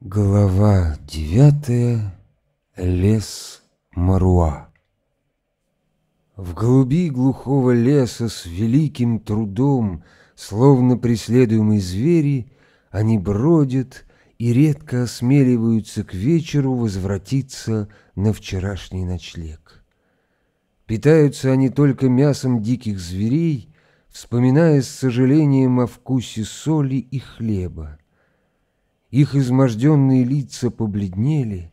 Глава девятая. Лес Маруа. В глуби глухого леса с великим трудом, словно преследуемые звери, они бродят и редко осмеливаются к вечеру возвратиться на вчерашний ночлег. Питаются они только мясом диких зверей, вспоминая с сожалением о вкусе соли и хлеба. Их изможденные лица побледнели,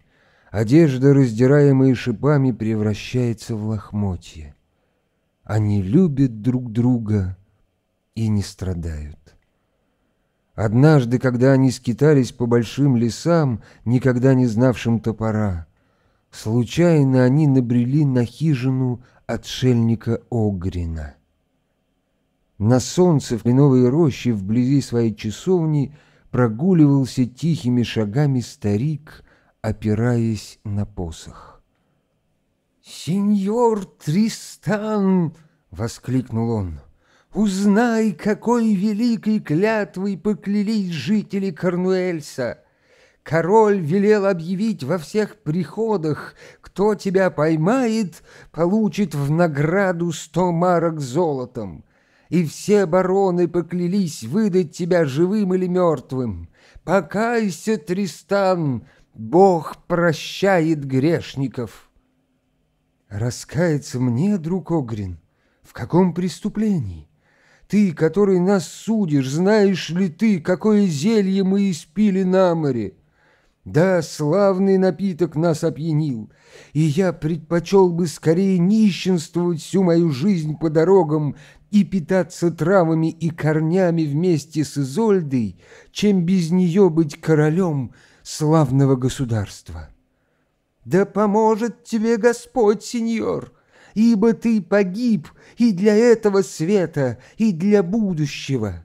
одежда, раздираемая шипами, превращается в лохмотье. Они любят друг друга и не страдают. Однажды, когда они скитались по большим лесам, никогда не знавшим топора, случайно они набрели на хижину отшельника Огрина. На солнце в кленовой роще вблизи своей часовни – прогуливался тихими шагами старик, опираясь на посох. «Сеньор Тристан!» — воскликнул он. «Узнай, какой великой клятвой поклялись жители Корнуэльса! Король велел объявить во всех приходах, кто тебя поймает, получит в награду сто марок золотом и все бароны поклялись выдать тебя живым или мертвым. Покайся, Тристан, Бог прощает грешников. Раскается мне, друг Огрин, в каком преступлении? Ты, который нас судишь, знаешь ли ты, какое зелье мы испили на море? Да, славный напиток нас опьянил, и я предпочел бы скорее нищенствовать всю мою жизнь по дорогам, и питаться травами и корнями вместе с Изольдой, чем без нее быть королем славного государства. Да поможет тебе Господь, сеньор, ибо ты погиб и для этого света, и для будущего.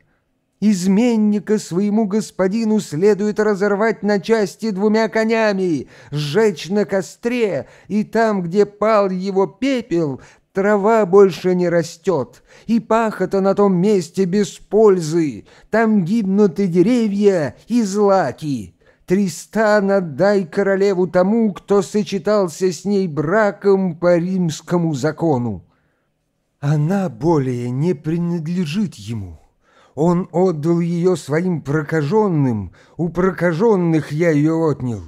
Изменника своему господину следует разорвать на части двумя конями, сжечь на костре, и там, где пал его пепел, Трава больше не растет, и пахота на том месте без пользы. Там гибнут и деревья, и злаки. Тристан отдай королеву тому, кто сочетался с ней браком по римскому закону. Она более не принадлежит ему. Он отдал ее своим прокаженным, у прокаженных я ее отнял.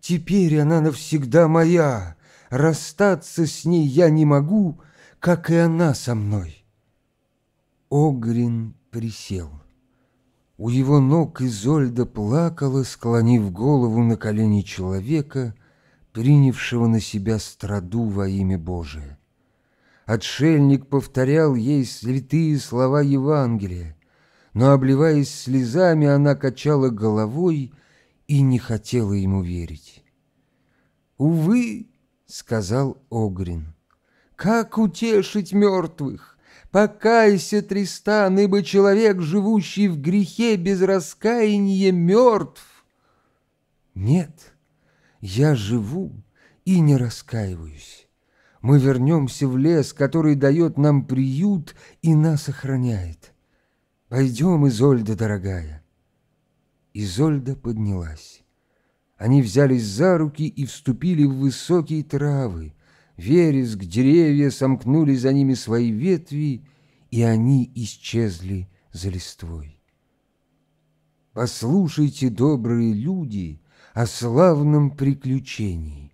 Теперь она навсегда моя. Расстаться с ней я не могу, как и она со мной. Огрин присел. У его ног Изольда плакала, склонив голову на колени человека, принявшего на себя страду во имя Божие. Отшельник повторял ей святые слова Евангелия, но, обливаясь слезами, она качала головой и не хотела ему верить. «Увы», — сказал Огрин, — как утешить мертвых? Покайся, Тристан, ибо человек, живущий в грехе без раскаяния, мертв. Нет, я живу и не раскаиваюсь. Мы вернемся в лес, который дает нам приют и нас охраняет. Пойдем, Изольда, дорогая. Изольда поднялась. Они взялись за руки и вступили в высокие травы, вереск, деревья сомкнули за ними свои ветви, и они исчезли за листвой. Послушайте, добрые люди, о славном приключении.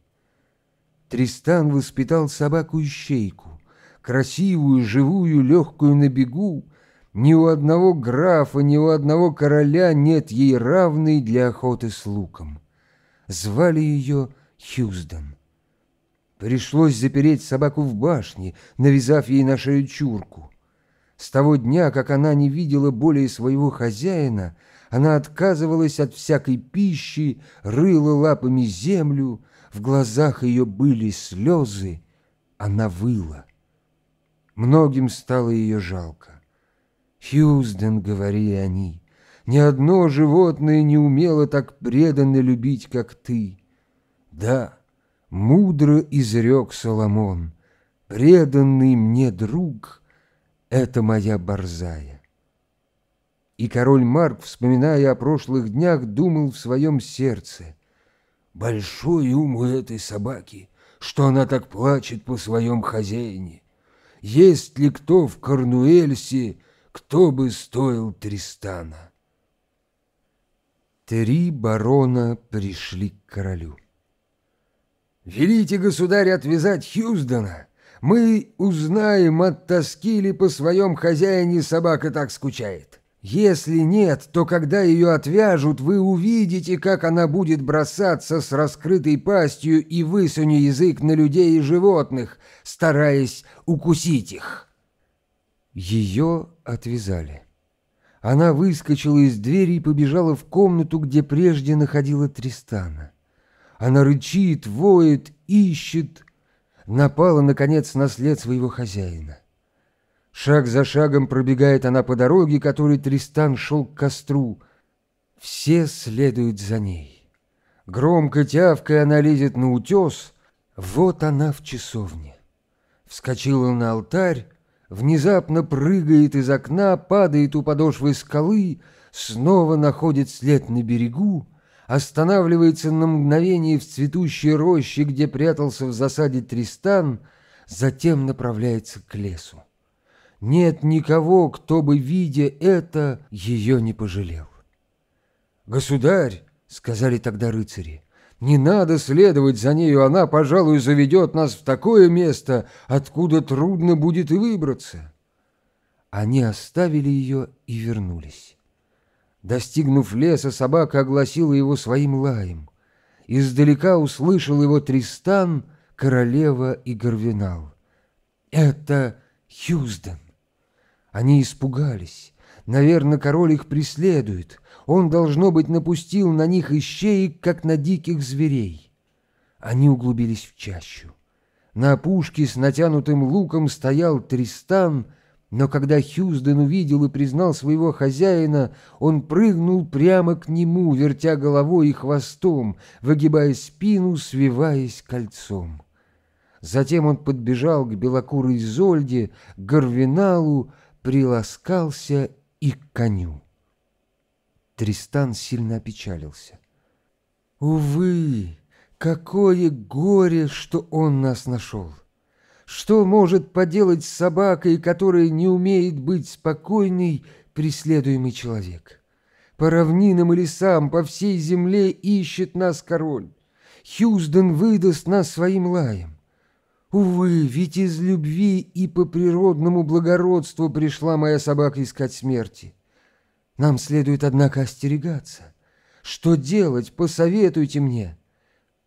Тристан воспитал собаку-ищейку, красивую, живую, легкую на бегу. Ни у одного графа, ни у одного короля нет ей равной для охоты с луком. Звали ее Хьюзден. Пришлось запереть собаку в башне, навязав ей на шею чурку. С того дня, как она не видела более своего хозяина, она отказывалась от всякой пищи, рыла лапами землю, в глазах ее были слезы, она выла. Многим стало ее жалко. «Хьюзден», — говорили они, — «ни одно животное не умело так преданно любить, как ты». «Да». Мудро изрек Соломон, преданный мне друг, это моя борзая. И король Марк, вспоминая о прошлых днях, думал в своем сердце. Большой ум у этой собаки, что она так плачет по своем хозяине. Есть ли кто в Корнуэльсе, кто бы стоил Тристана? Три барона пришли к королю. «Велите, государь, отвязать Хьюздана. Мы узнаем, оттаски ли по своем хозяине собака так скучает. Если нет, то когда ее отвяжут, вы увидите, как она будет бросаться с раскрытой пастью и высуни язык на людей и животных, стараясь укусить их». Ее отвязали. Она выскочила из двери и побежала в комнату, где прежде находила Тристана. Она рычит, воет, ищет. Напала, наконец, на след своего хозяина. Шаг за шагом пробегает она по дороге, которой Тристан шел к костру. Все следуют за ней. Громко тявкой она лезет на утес. Вот она в часовне. Вскочила на алтарь, внезапно прыгает из окна, падает у подошвы скалы, снова находит след на берегу, останавливается на мгновение в цветущей роще, где прятался в засаде Тристан, затем направляется к лесу. Нет никого, кто бы, видя это, ее не пожалел. «Государь!» — сказали тогда рыцари. «Не надо следовать за нею, она, пожалуй, заведет нас в такое место, откуда трудно будет и выбраться». Они оставили ее и вернулись. Достигнув леса, собака огласила его своим лаем. Издалека услышал его Тристан, королева и Горвинал. «Это Хьюзден!» Они испугались. Наверное, король их преследует. Он, должно быть, напустил на них ищеек, как на диких зверей. Они углубились в чащу. На опушке с натянутым луком стоял Тристан — но когда Хьюзден увидел и признал своего хозяина, он прыгнул прямо к нему, вертя головой и хвостом, выгибая спину, свиваясь кольцом. Затем он подбежал к белокурой Зольде, к Горвиналу, приласкался и к коню. Тристан сильно опечалился. «Увы, какое горе, что он нас нашел!» Что может поделать с собакой, которая не умеет быть спокойной, преследуемый человек? По равнинам и лесам, по всей земле ищет нас король. Хьюзден выдаст нас своим лаем. Увы, ведь из любви и по природному благородству пришла моя собака искать смерти. Нам следует, однако, остерегаться. Что делать, посоветуйте мне.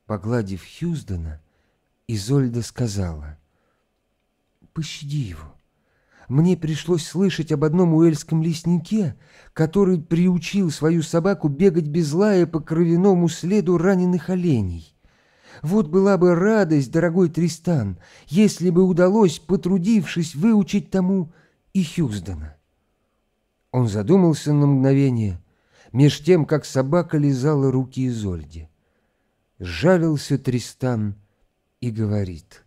Погладив Хьюздена, Изольда сказала. Пощади его. Мне пришлось слышать об одном уэльском леснике, который приучил свою собаку бегать без лая по кровяному следу раненых оленей. Вот была бы радость, дорогой Тристан, если бы удалось, потрудившись, выучить тому и Хьюздена. Он задумался на мгновение, меж тем, как собака лизала руки Изольде. Жалился Тристан и говорит —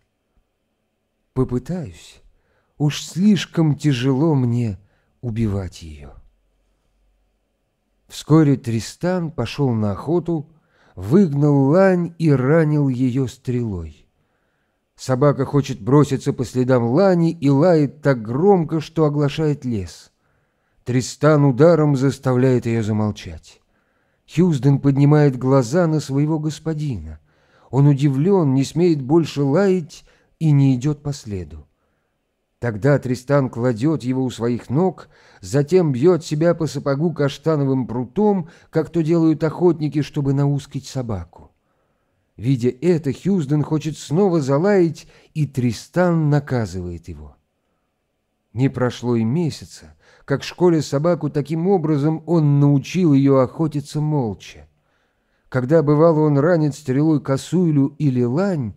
попытаюсь. Уж слишком тяжело мне убивать ее. Вскоре Тристан пошел на охоту, выгнал лань и ранил ее стрелой. Собака хочет броситься по следам лани и лает так громко, что оглашает лес. Тристан ударом заставляет ее замолчать. Хьюзден поднимает глаза на своего господина. Он удивлен, не смеет больше лаять и не идет по следу. Тогда Тристан кладет его у своих ног, затем бьет себя по сапогу каштановым прутом, как то делают охотники, чтобы наускать собаку. Видя это, Хьюзден хочет снова залаять, и Тристан наказывает его. Не прошло и месяца, как в школе собаку таким образом он научил ее охотиться молча. Когда бывало он ранит стрелой косулю или лань,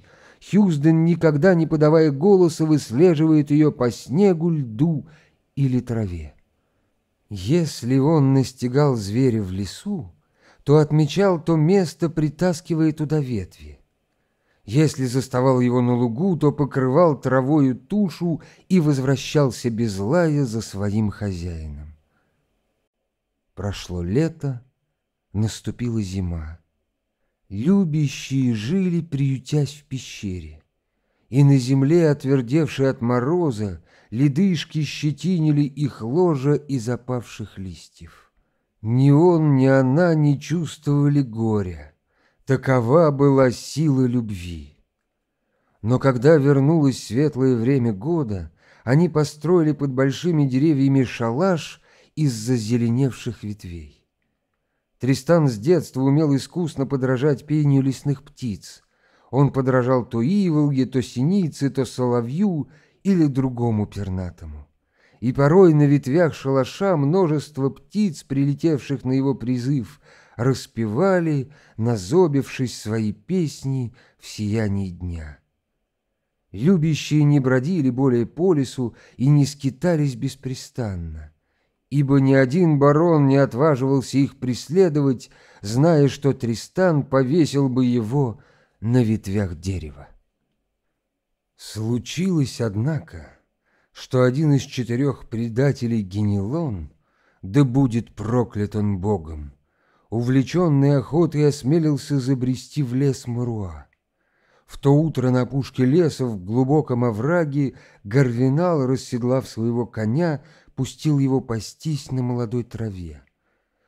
Хьюзден, никогда не подавая голоса, выслеживает ее по снегу, льду или траве. Если он настигал зверя в лесу, то отмечал то место, притаскивая туда ветви. Если заставал его на лугу, то покрывал травою тушу и возвращался без лая за своим хозяином. Прошло лето, наступила зима. Любящие жили, приютясь в пещере. И на земле, отвердевшей от мороза, ледышки щетинили их ложа из опавших листьев. Ни он, ни она не чувствовали горя. Такова была сила любви. Но когда вернулось светлое время года, они построили под большими деревьями шалаш из зазеленевших ветвей. Тристан с детства умел искусно подражать пению лесных птиц. Он подражал то иволге, то синице, то соловью или другому пернатому. И порой на ветвях шалаша множество птиц, прилетевших на его призыв, распевали, назобившись свои песни в сиянии дня. Любящие не бродили более по лесу и не скитались беспрестанно ибо ни один барон не отваживался их преследовать, зная, что Тристан повесил бы его на ветвях дерева. Случилось, однако, что один из четырех предателей Генелон, да будет проклят он богом, увлеченный охотой осмелился забрести в лес Маруа. В то утро на пушке леса в глубоком овраге Гарвинал, расседлав своего коня, пустил его пастись на молодой траве.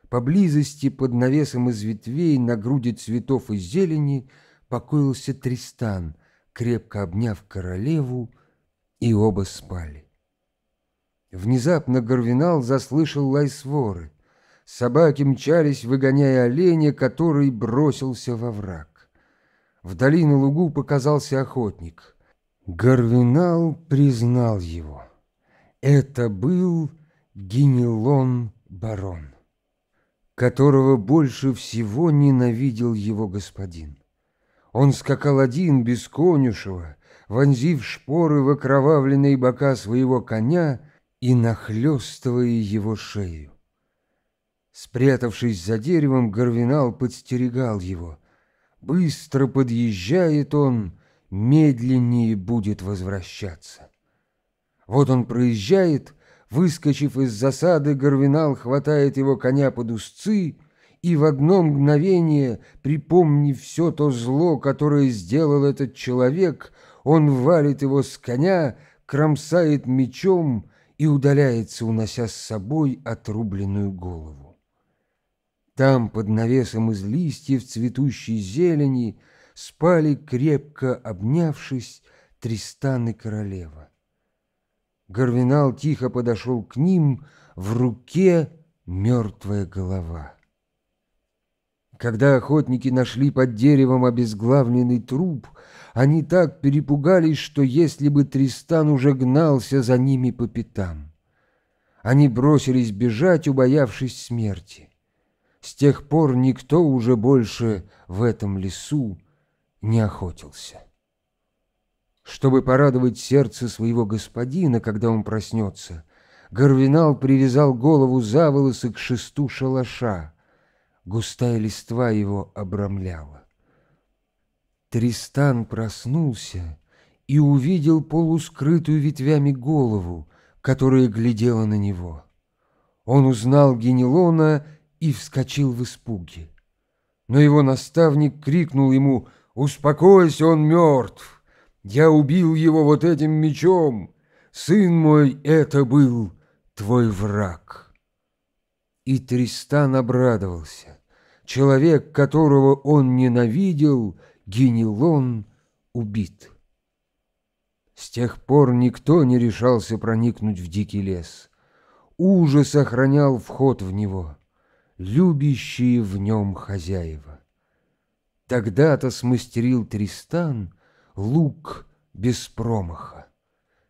Поблизости, под навесом из ветвей, на груди цветов и зелени, покоился Тристан, крепко обняв королеву, и оба спали. Внезапно Горвинал заслышал лай своры. Собаки мчались, выгоняя оленя, который бросился во враг. Вдали на лугу показался охотник. Горвинал признал его — это был Генелон Барон, которого больше всего ненавидел его господин. Он скакал один, без конюшева, вонзив шпоры в окровавленные бока своего коня и нахлёстывая его шею. Спрятавшись за деревом, Гарвинал подстерегал его. Быстро подъезжает он, медленнее будет возвращаться. Вот он проезжает, выскочив из засады, Гарвинал хватает его коня под узцы и в одно мгновение, припомнив все то зло, которое сделал этот человек, он валит его с коня, кромсает мечом и удаляется, унося с собой отрубленную голову. Там, под навесом из листьев цветущей зелени, спали, крепко обнявшись, Тристан и королева. Гарвинал тихо подошел к ним, в руке мертвая голова. Когда охотники нашли под деревом обезглавленный труп, они так перепугались, что если бы Тристан уже гнался за ними по пятам. Они бросились бежать, убоявшись смерти. С тех пор никто уже больше в этом лесу не охотился. Чтобы порадовать сердце своего господина, когда он проснется, Гарвинал привязал голову за волосы к шесту шалаша. Густая листва его обрамляла. Тристан проснулся и увидел полускрытую ветвями голову, которая глядела на него. Он узнал Генелона и вскочил в испуге. Но его наставник крикнул ему «Успокойся, он мертв!» Я убил его вот этим мечом. Сын мой, это был твой враг. И Тристан обрадовался. Человек, которого он ненавидел, Генелон, убит. С тех пор никто не решался проникнуть в дикий лес. Ужас охранял вход в него, любящие в нем хозяева. Тогда-то смастерил Тристан — лук без промаха,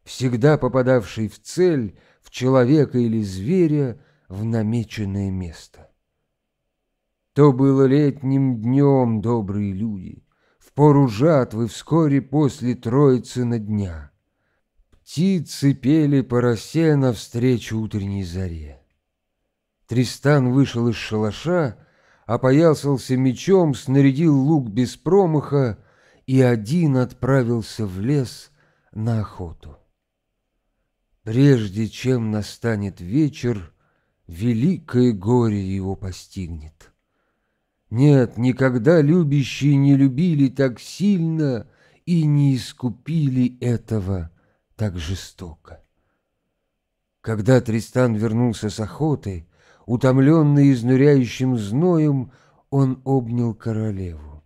всегда попадавший в цель, в человека или зверя, в намеченное место. То было летним днем, добрые люди, в пору жатвы вскоре после Троицы на дня. Птицы пели по росе навстречу утренней заре. Тристан вышел из шалаша, опоясался мечом, снарядил лук без промаха, и один отправился в лес на охоту. Прежде чем настанет вечер, великое горе его постигнет. Нет, никогда любящие не любили так сильно и не искупили этого так жестоко. Когда Тристан вернулся с охоты, утомленный изнуряющим зноем, он обнял королеву.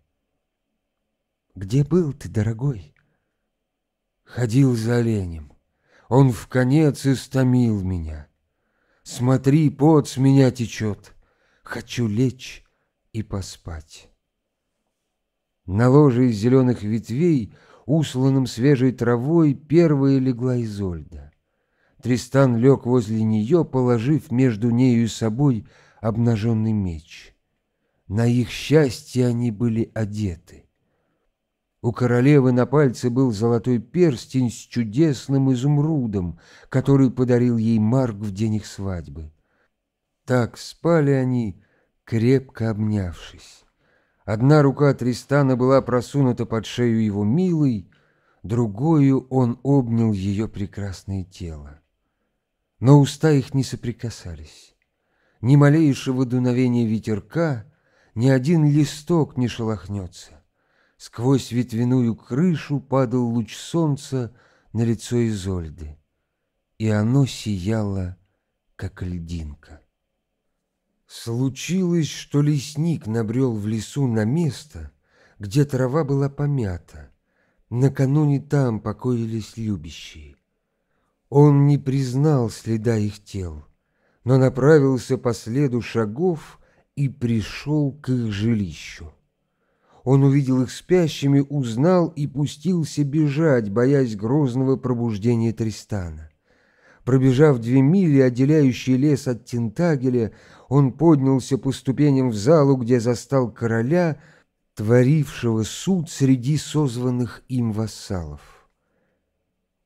Где был ты, дорогой? Ходил за оленем. Он в конец истомил меня. Смотри, пот с меня течет. Хочу лечь и поспать. На ложе из зеленых ветвей, усланным свежей травой, первая легла Изольда. Тристан лег возле нее, положив между нею и собой обнаженный меч. На их счастье они были одеты — у королевы на пальце был золотой перстень с чудесным изумрудом, который подарил ей Марк в день их свадьбы. Так спали они, крепко обнявшись. Одна рука Тристана была просунута под шею его милой, другую он обнял ее прекрасное тело. Но уста их не соприкасались. Ни малейшего дуновения ветерка, ни один листок не шелохнется. Сквозь ветвяную крышу падал луч солнца на лицо Изольды, и оно сияло, как льдинка. Случилось, что лесник набрел в лесу на место, где трава была помята. Накануне там покоились любящие. Он не признал следа их тел, но направился по следу шагов и пришел к их жилищу. Он увидел их спящими, узнал и пустился бежать, боясь грозного пробуждения Тристана. Пробежав две мили, отделяющие лес от Тентагеля, он поднялся по ступеням в залу, где застал короля, творившего суд среди созванных им вассалов.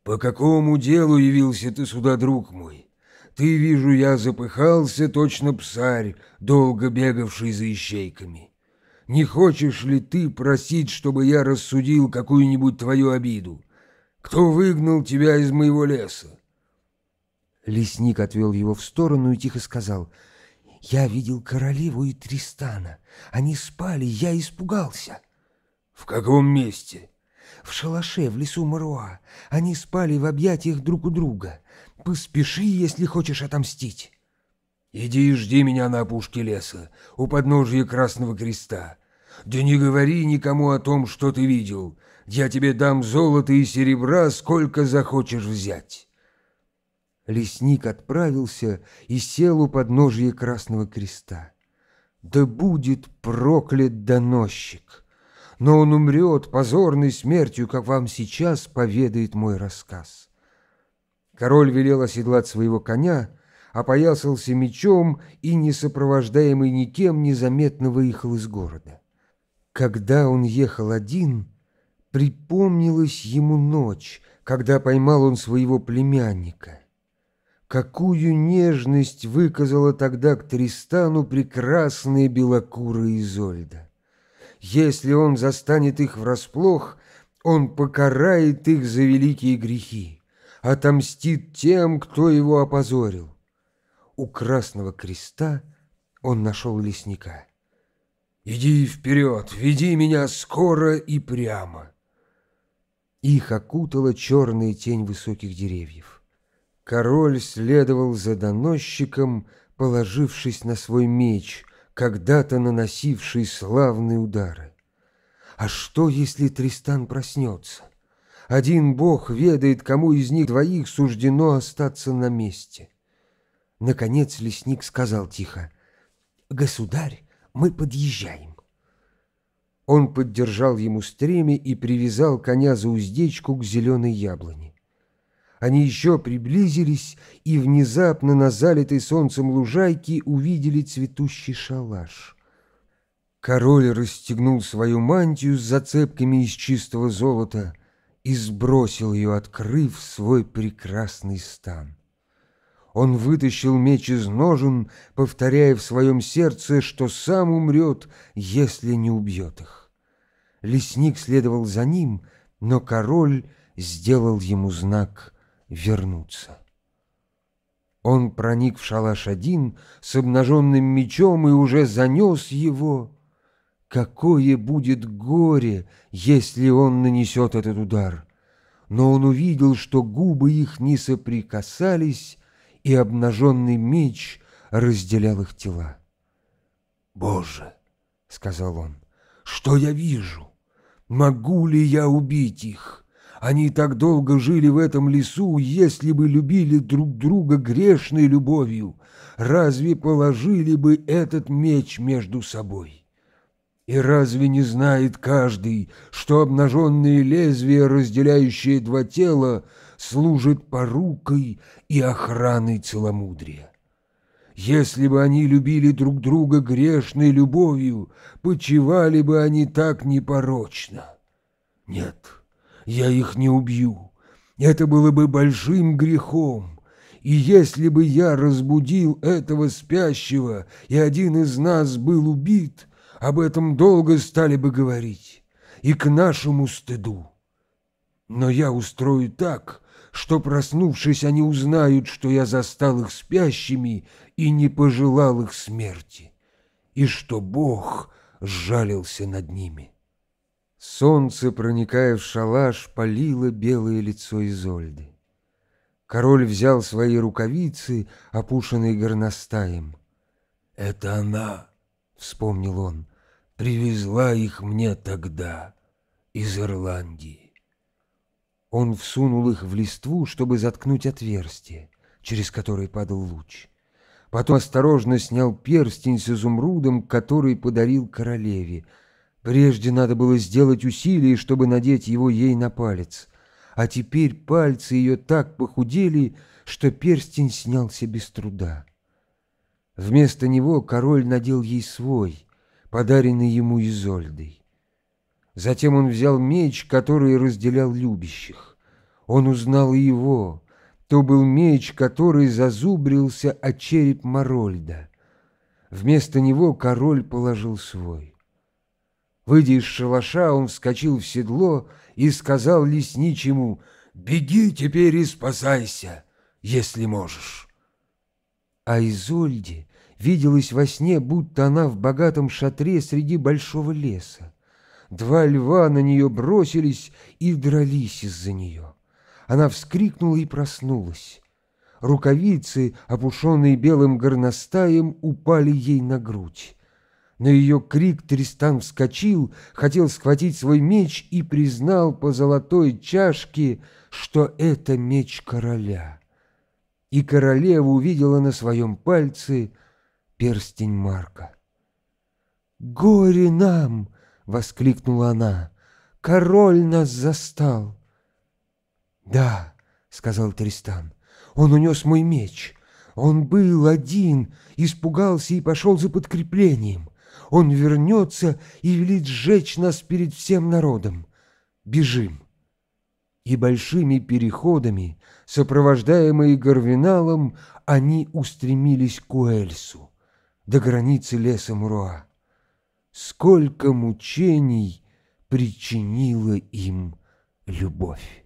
«По какому делу явился ты сюда, друг мой? Ты, вижу, я запыхался, точно псарь, долго бегавший за ищейками» не хочешь ли ты просить, чтобы я рассудил какую-нибудь твою обиду? Кто выгнал тебя из моего леса?» Лесник отвел его в сторону и тихо сказал, «Я видел королеву и Тристана. Они спали, я испугался». «В каком месте?» «В шалаше, в лесу Маруа. Они спали в объятиях друг у друга. Поспеши, если хочешь отомстить». Иди и жди меня на опушке леса, у подножия Красного Креста. Да не говори никому о том, что ты видел. Я тебе дам золота и серебра, сколько захочешь взять». Лесник отправился и сел у подножия Красного Креста. «Да будет проклят доносчик!» но он умрет позорной смертью, как вам сейчас поведает мой рассказ. Король велел оседлать своего коня, опоясался мечом и, не несопровождаемый никем, незаметно выехал из города. Когда он ехал один, припомнилась ему ночь, когда поймал он своего племянника. Какую нежность выказала тогда к Тристану прекрасная белокура Изольда! Если он застанет их врасплох, он покарает их за великие грехи, отомстит тем, кто его опозорил у Красного Креста он нашел лесника. «Иди вперед, веди меня скоро и прямо!» Их окутала черная тень высоких деревьев. Король следовал за доносчиком, положившись на свой меч, когда-то наносивший славные удары. А что, если Тристан проснется? Один бог ведает, кому из них двоих суждено остаться на месте. Наконец лесник сказал тихо. «Государь, мы подъезжаем». Он поддержал ему стремя и привязал коня за уздечку к зеленой яблоне. Они еще приблизились и внезапно на залитой солнцем лужайке увидели цветущий шалаш. Король расстегнул свою мантию с зацепками из чистого золота и сбросил ее, открыв свой прекрасный стан. Он вытащил меч из ножен, повторяя в своем сердце, что сам умрет, если не убьет их. Лесник следовал за ним, но король сделал ему знак вернуться. Он проник в шалаш один с обнаженным мечом и уже занес его. Какое будет горе, если он нанесет этот удар! Но он увидел, что губы их не соприкасались, и обнаженный меч разделял их тела. «Боже!» — сказал он. «Что я вижу? Могу ли я убить их? Они так долго жили в этом лесу, если бы любили друг друга грешной любовью, разве положили бы этот меч между собой?» И разве не знает каждый, что обнаженные лезвия, разделяющие два тела, служит порукой и охраной целомудрия. Если бы они любили друг друга грешной любовью, почивали бы они так непорочно. Нет, я их не убью. Это было бы большим грехом. И если бы я разбудил этого спящего, и один из нас был убит, об этом долго стали бы говорить. И к нашему стыду. Но я устрою так, что, проснувшись, они узнают, что я застал их спящими и не пожелал их смерти, и что Бог сжалился над ними. Солнце, проникая в шалаш, палило белое лицо Изольды. Король взял свои рукавицы, опушенные горностаем. «Это она», — вспомнил он, — «привезла их мне тогда из Ирландии». Он всунул их в листву, чтобы заткнуть отверстие, через которое падал луч. Потом осторожно снял перстень с изумрудом, который подарил королеве. Прежде надо было сделать усилие, чтобы надеть его ей на палец. А теперь пальцы ее так похудели, что перстень снялся без труда. Вместо него король надел ей свой, подаренный ему Изольдой. Затем он взял меч, который разделял любящих. Он узнал его. То был меч, который зазубрился от череп Морольда. Вместо него король положил свой. Выйдя из шалаша, он вскочил в седло и сказал лесничему «Беги теперь и спасайся, если можешь». А Изольде виделось во сне, будто она в богатом шатре среди большого леса. Два льва на нее бросились и дрались из-за нее. Она вскрикнула и проснулась. Рукавицы, опушенные белым горностаем, упали ей на грудь. На ее крик Тристан вскочил, хотел схватить свой меч и признал по золотой чашке, что это меч короля. И королева увидела на своем пальце перстень Марка. «Горе нам!» — воскликнула она. «Король нас застал!» «Да», — сказал Тристан, — «он унес мой меч. Он был один, испугался и пошел за подкреплением. Он вернется и велит сжечь нас перед всем народом. Бежим!» И большими переходами, сопровождаемые Гарвиналом, они устремились к Уэльсу, до границы леса Муруа сколько мучений причинила им любовь.